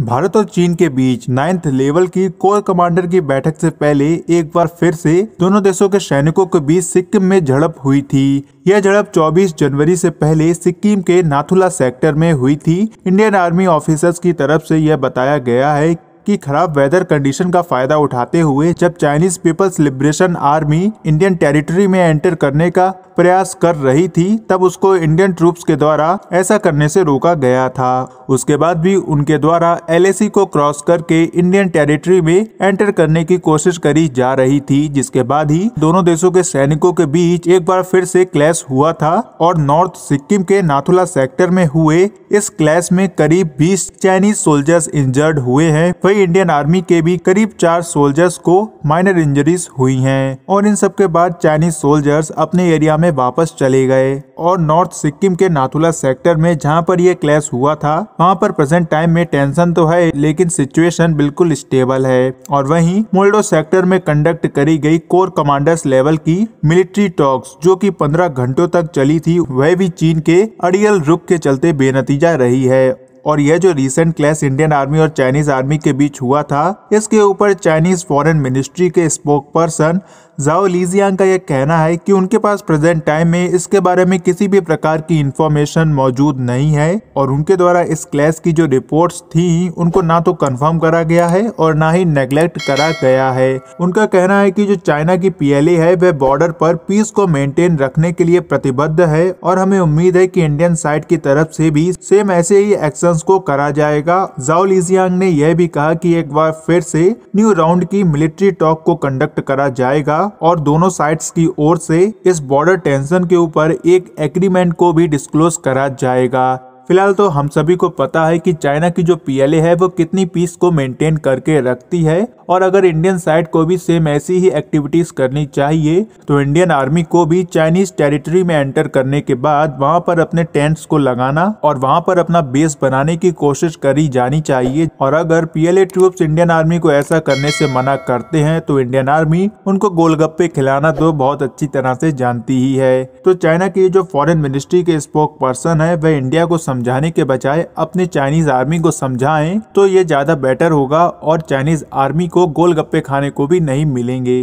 भारत और चीन के बीच नाइन्थ लेवल की कोर कमांडर की बैठक से पहले एक बार फिर से दोनों देशों के सैनिकों के बीच सिक्किम में झड़प हुई थी यह झड़प 24 जनवरी से पहले सिक्किम के नाथुला सेक्टर में हुई थी इंडियन आर्मी ऑफिसर्स की तरफ से यह बताया गया है की खराब वेदर कंडीशन का फायदा उठाते हुए जब Chinese People's Liberation Army Indian territory में एंटर करने का प्रयास कर रही थी तब उसको इंडियन ट्रूप्स के द्वारा ऐसा करने से रोका गया था उसके बाद भी उनके द्वारा एल को क्रॉस करके इंडियन टेरिटरी में एंटर करने की कोशिश करी जा रही थी जिसके बाद ही दोनों देशों के सैनिकों के बीच एक बार फिर से क्लैश हुआ था और नॉर्थ सिक्किम के नाथुला सेक्टर में हुए इस क्लैश में करीब 20 चाइनीज सोल्जर्स इंजर्ड हुए हैं वही इंडियन आर्मी के भी करीब चार सोल्जर्स को माइनर इंजरीज हुई हैं और इन सब के बाद चाइनीज सोल्जर्स अपने एरिया में वापस चले गए और नॉर्थ सिक्किम के नाथुला सेक्टर में जहाँ पर यह क्लैश हुआ था वहाँ पर प्रेजेंट टाइम में टेंशन तो है लेकिन सिचुएशन बिल्कुल स्टेबल है और वहीं मोल्डो सेक्टर में कंडक्ट करी गई कोर कमांडर्स लेवल की मिलिट्री टॉक्स जो की पंद्रह घंटों तक चली थी वह भी चीन के अड़ियल रुख के चलते बेनतीजा रही है और यह जो रिसेंट क्लैश इंडियन आर्मी और चाइनीज आर्मी के बीच हुआ था इसके ऊपर चाइनीज फॉरेन मिनिस्ट्री के स्पोक पर्सन जाओ लीजियांग का यह कहना है कि उनके पास प्रेजेंट टाइम में इसके बारे में किसी भी प्रकार की इंफॉर्मेशन मौजूद नहीं है और उनके द्वारा इस क्लैश की जो रिपोर्ट्स थी उनको ना तो कंफर्म करा गया है और ना ही नेग्लेक्ट करा गया है उनका कहना है कि जो चाइना की पीएलए है वह बॉर्डर पर पीस को मेंटेन रखने के लिए प्रतिबद्ध है और हमें उम्मीद है कि इंडियन साइड की तरफ से भी सेम ऐसे ही एक्शन को करा जाएगा जाओ लीजियांग ने यह भी कहा कि एक बार फिर से न्यू राउंड की मिलिट्री टॉक को कंडक्ट करा जाएगा और दोनों साइड्स की ओर से इस बॉर्डर टेंशन के ऊपर एक एग्रीमेंट को भी डिस्क्लोज करा जाएगा फिलहाल तो हम सभी को पता है कि चाइना की जो पीएलए है वो कितनी पीस को मेंटेन करके रखती है और अगर इंडियन साइड को भी सेम ऐसी ही एक्टिविटीज करनी चाहिए तो इंडियन आर्मी को भी चाइनीज टेरिटरी में एंटर करने के बाद वहाँ पर अपने टेंट्स को लगाना और वहाँ पर अपना बेस बनाने की कोशिश करी जानी चाहिए और अगर पीएलए ट्रूप इंडियन आर्मी को ऐसा करने से मना करते हैं तो इंडियन आर्मी उनको गोलगप्पे खिलाना तो बहुत अच्छी तरह से जानती ही है तो चाइना की जो फॉरन मिनिस्ट्री के स्पोक पर्सन है वह इंडिया को समझाने के बजाय अपने चाइनीज आर्मी को समझाएं तो ये ज्यादा बेटर होगा और चाइनीज आर्मी को गोलगप्पे खाने को भी नहीं मिलेंगे